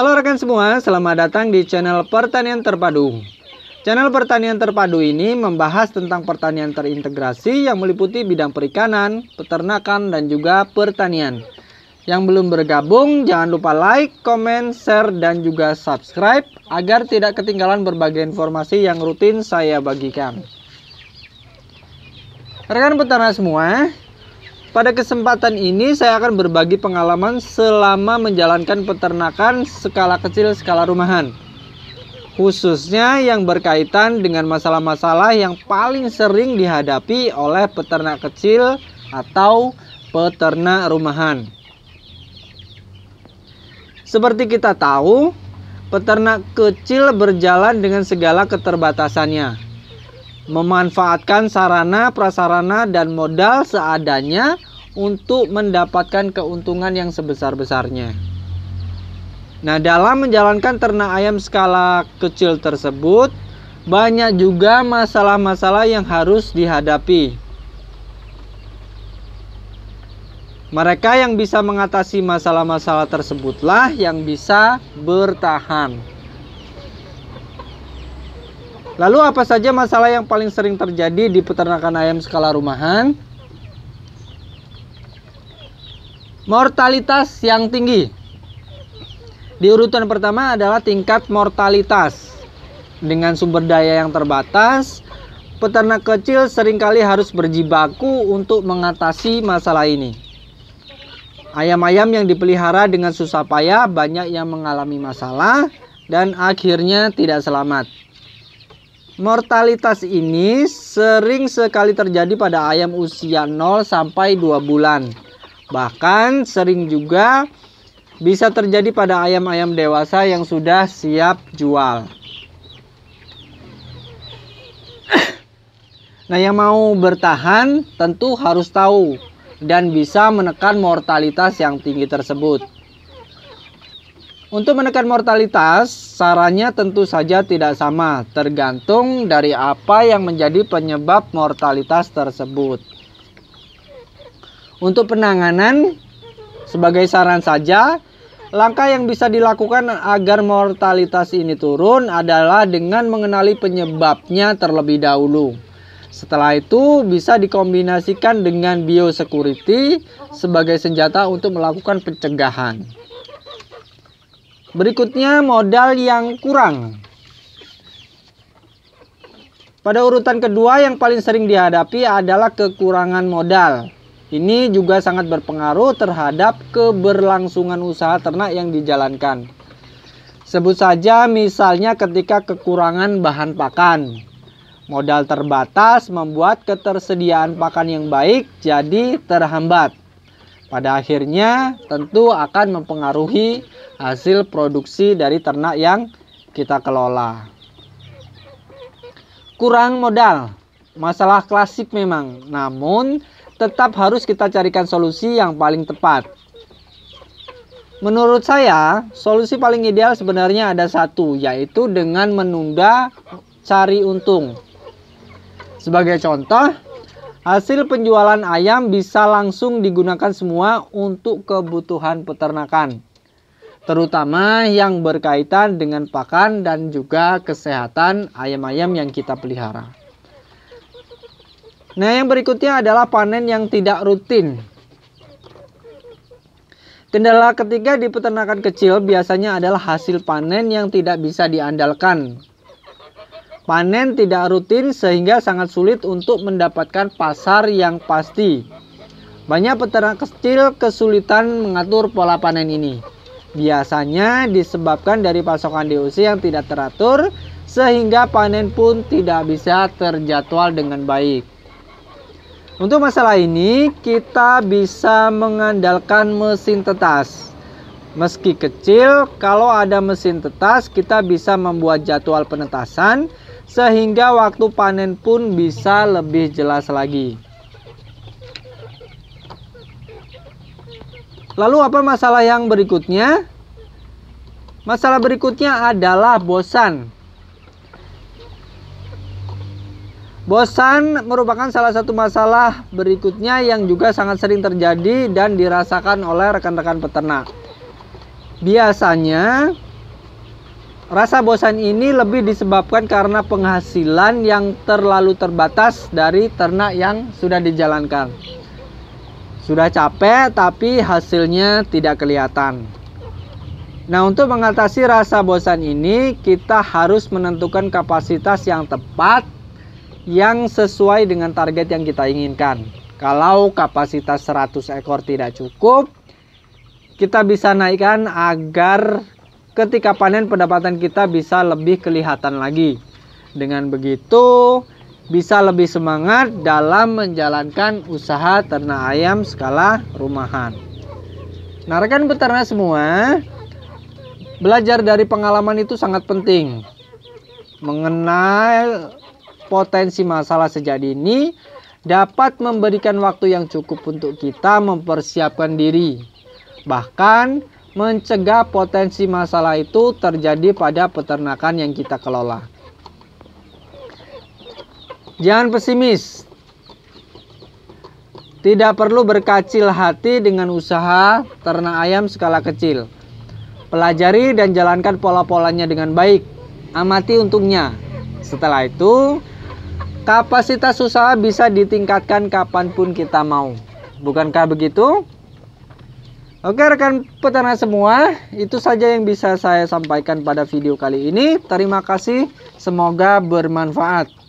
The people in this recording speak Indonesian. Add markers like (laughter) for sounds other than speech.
Halo rekan semua, selamat datang di channel Pertanian Terpadu. Channel Pertanian Terpadu ini membahas tentang pertanian terintegrasi yang meliputi bidang perikanan, peternakan, dan juga pertanian. Yang belum bergabung, jangan lupa like, komen, share, dan juga subscribe agar tidak ketinggalan berbagai informasi yang rutin saya bagikan. Rekan peternak semua, pada kesempatan ini saya akan berbagi pengalaman selama menjalankan peternakan skala kecil skala rumahan. Khususnya yang berkaitan dengan masalah-masalah yang paling sering dihadapi oleh peternak kecil atau peternak rumahan. Seperti kita tahu, peternak kecil berjalan dengan segala keterbatasannya memanfaatkan sarana, prasarana, dan modal seadanya untuk mendapatkan keuntungan yang sebesar-besarnya. Nah, dalam menjalankan ternak ayam skala kecil tersebut, banyak juga masalah-masalah yang harus dihadapi. Mereka yang bisa mengatasi masalah-masalah tersebutlah yang bisa bertahan. Lalu apa saja masalah yang paling sering terjadi di peternakan ayam skala rumahan? Mortalitas yang tinggi. Di urutan pertama adalah tingkat mortalitas. Dengan sumber daya yang terbatas, peternak kecil seringkali harus berjibaku untuk mengatasi masalah ini. Ayam-ayam yang dipelihara dengan susah payah banyak yang mengalami masalah dan akhirnya tidak selamat. Mortalitas ini sering sekali terjadi pada ayam usia 0 sampai 2 bulan. Bahkan sering juga bisa terjadi pada ayam-ayam dewasa yang sudah siap jual. (coughs) Nah, yang mau bertahan tentu harus tahu dan bisa menekan mortalitas yang tinggi tersebut. Untuk menekan mortalitas, sarannya tentu saja tidak sama, tergantung dari apa yang menjadi penyebab mortalitas tersebut. Untuk penanganan, sebagai saran saja, langkah yang bisa dilakukan agar mortalitas ini turun adalah dengan mengenali penyebabnya terlebih dahulu. Setelah itu bisa dikombinasikan dengan biosecurity sebagai senjata untuk melakukan pencegahan. Berikutnya modal yang kurang. Pada urutan kedua yang paling sering dihadapi adalah kekurangan modal. Ini juga sangat berpengaruh terhadap keberlangsungan usaha ternak yang dijalankan. Sebut saja misalnya ketika kekurangan bahan pakan. Modal terbatas membuat ketersediaan pakan yang baik jadi terhambat. Pada akhirnya tentu akan mempengaruhi hasil produksi dari ternak yang kita kelola. Kurang modal, masalah klasik memang. Namun tetap harus kita carikan solusi yang paling tepat. Menurut saya, solusi paling ideal sebenarnya ada satu, yaitu dengan menunda cari untung. Sebagai contoh, hasil penjualan ayam bisa langsung digunakan semua untuk kebutuhan peternakan, terutama yang berkaitan dengan pakan dan juga kesehatan ayam-ayam yang kita pelihara. Nah, yang berikutnya adalah panen yang tidak rutin. Kendala ketiga di peternakan kecil biasanya adalah hasil panen yang tidak bisa diandalkan. Panen tidak rutin sehingga sangat sulit untuk mendapatkan pasar yang pasti. Banyak peternak kecil kesulitan mengatur pola panen ini. Biasanya disebabkan dari pasokan DOC yang tidak teratur sehingga panen pun tidak bisa terjadwal dengan baik. Untuk masalah ini, kita bisa mengandalkan mesin tetas. Meski kecil, kalau ada mesin tetas, kita bisa membuat jadwal penetasan sehingga waktu panen pun bisa lebih jelas lagi. Lalu apa masalah yang berikutnya? Masalah berikutnya adalah bosan. Bosan merupakan salah satu masalah berikutnya yang juga sangat sering terjadi dan dirasakan oleh rekan-rekan peternak. Biasanya, rasa bosan ini lebih disebabkan karena penghasilan yang terlalu terbatas dari ternak yang sudah dijalankan. Sudah capek, tapi hasilnya tidak kelihatan. Nah, untuk mengatasi rasa bosan ini, kita harus menentukan kapasitas yang tepat yang sesuai dengan target yang kita inginkan. Kalau kapasitas 100 ekor tidak cukup, kita bisa naikkan agar ketika panen pendapatan kita bisa lebih kelihatan lagi. Dengan begitu, bisa lebih semangat dalam menjalankan usaha ternak ayam skala rumahan. Nah, rekan peternak semua, belajar dari pengalaman itu sangat penting. Mengenal potensi masalah sejak dini dapat memberikan waktu yang cukup untuk kita mempersiapkan diri. Bahkan mencegah potensi masalah itu terjadi pada peternakan yang kita kelola. Jangan pesimis. Tidak perlu berkacil hati dengan usaha ternak ayam skala kecil. Pelajari dan jalankan pola-polanya dengan baik. Amati untungnya. Setelah itu, Kapasitas usaha bisa ditingkatkan kapanpun kita mau. Bukankah begitu? Oke rekan peternak semua, itu saja yang bisa saya sampaikan pada video kali ini. Terima kasih, semoga bermanfaat.